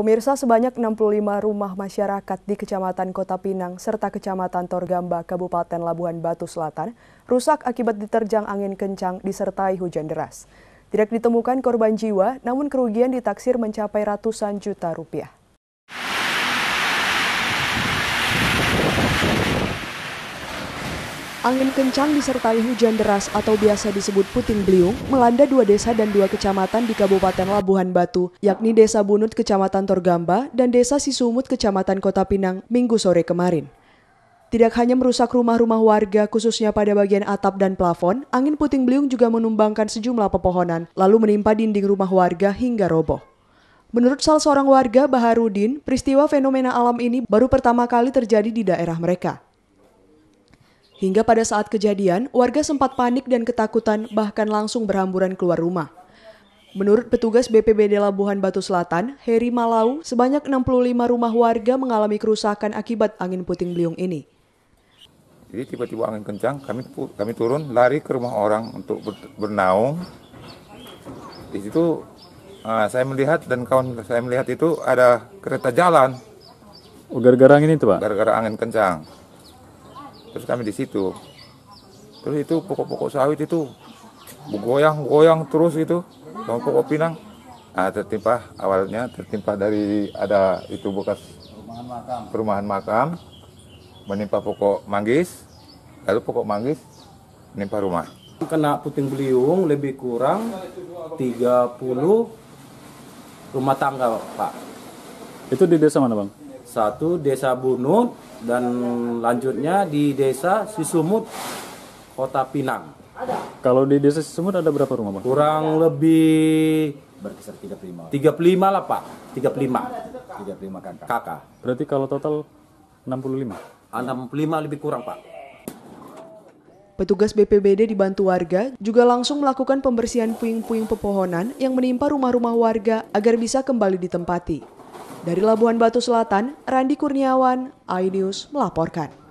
Pemirsa sebanyak 65 rumah masyarakat di Kecamatan Kota Pinang serta Kecamatan Torgamba, Kabupaten Labuhan Batu Selatan rusak akibat diterjang angin kencang disertai hujan deras. Tidak ditemukan korban jiwa, namun kerugian ditaksir mencapai ratusan juta rupiah. Angin kencang disertai hujan deras atau biasa disebut puting beliung melanda dua desa dan dua kecamatan di Kabupaten Labuhan Batu, yakni Desa Bunut Kecamatan Torgamba dan Desa Sisumut Kecamatan Kota Pinang minggu sore kemarin. Tidak hanya merusak rumah-rumah warga khususnya pada bagian atap dan plafon, angin puting beliung juga menumbangkan sejumlah pepohonan lalu menimpa dinding rumah warga hingga roboh. Menurut salah seorang warga Baharudin, peristiwa fenomena alam ini baru pertama kali terjadi di daerah mereka. Hingga pada saat kejadian, warga sempat panik dan ketakutan bahkan langsung berhamburan keluar rumah. Menurut petugas BPBD Labuhan Batu Selatan, Heri Malau, sebanyak 65 rumah warga mengalami kerusakan akibat angin puting beliung ini. Jadi tiba-tiba angin kencang, kami kami turun lari ke rumah orang untuk bernaung. Di situ uh, saya melihat dan kawan saya melihat itu ada kereta jalan. Oh, gara-gara angin itu, Pak? Gara-gara angin kencang terus kami di situ terus itu pokok-pokok sawit itu goyang-goyang terus itu sama pokok pinang nah, tertimpa awalnya tertimpa dari ada itu bekas perumahan makam, perumahan makam menimpa pokok manggis lalu pokok manggis menimpa rumah kena puting beliung lebih kurang 30 rumah tangga pak itu di desa mana bang satu desa Bunut dan lanjutnya di desa Sisumut, Kota Pinang. Kalau di desa Sisumut ada berapa rumah, Pak? Kurang lebih berkisar 35. 35 lah, Pak. 35. 35 kakak. Kakak. Berarti kalau total 65. 65 lebih kurang, Pak. Petugas BPBD dibantu warga juga langsung melakukan pembersihan puing-puing pepohonan yang menimpa rumah-rumah warga agar bisa kembali ditempati. Dari Labuan Batu Selatan, Randi Kurniawan, iNews melaporkan.